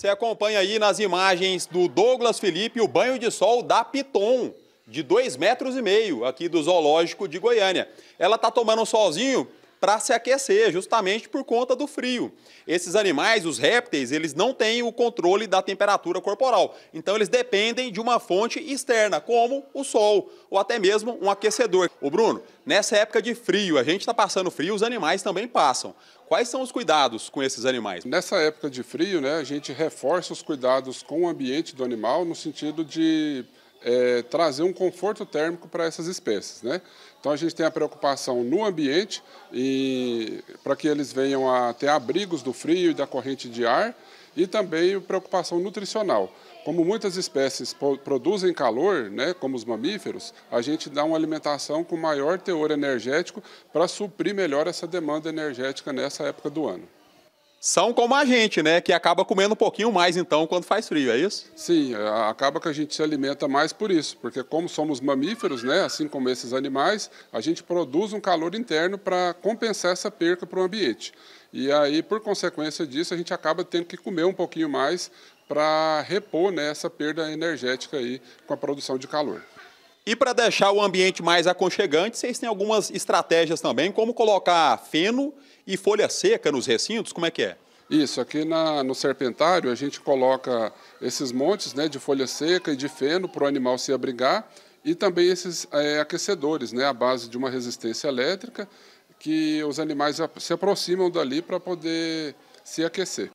Você acompanha aí nas imagens do Douglas Felipe o banho de sol da Piton, de dois metros e meio, aqui do Zoológico de Goiânia. Ela está tomando um solzinho para se aquecer, justamente por conta do frio. Esses animais, os répteis, eles não têm o controle da temperatura corporal, então eles dependem de uma fonte externa, como o sol ou até mesmo um aquecedor. O Bruno, nessa época de frio, a gente está passando frio, os animais também passam. Quais são os cuidados com esses animais? Nessa época de frio, né, a gente reforça os cuidados com o ambiente do animal no sentido de é, trazer um conforto térmico para essas espécies. Né? Então a gente tem a preocupação no ambiente e para que eles venham a ter abrigos do frio e da corrente de ar e também a preocupação nutricional. Como muitas espécies produzem calor, né, como os mamíferos, a gente dá uma alimentação com maior teor energético para suprir melhor essa demanda energética nessa época do ano são como a gente, né? Que acaba comendo um pouquinho mais então quando faz frio, é isso? Sim, é, acaba que a gente se alimenta mais por isso, porque como somos mamíferos, né? Assim como esses animais, a gente produz um calor interno para compensar essa perca para o ambiente. E aí, por consequência disso, a gente acaba tendo que comer um pouquinho mais para repor né, essa perda energética aí com a produção de calor. E para deixar o ambiente mais aconchegante, vocês têm algumas estratégias também, como colocar feno e folha seca nos recintos, como é que é? Isso, aqui na, no serpentário a gente coloca esses montes né, de folha seca e de feno para o animal se abrigar e também esses é, aquecedores, né, à base de uma resistência elétrica, que os animais se aproximam dali para poder se aquecer.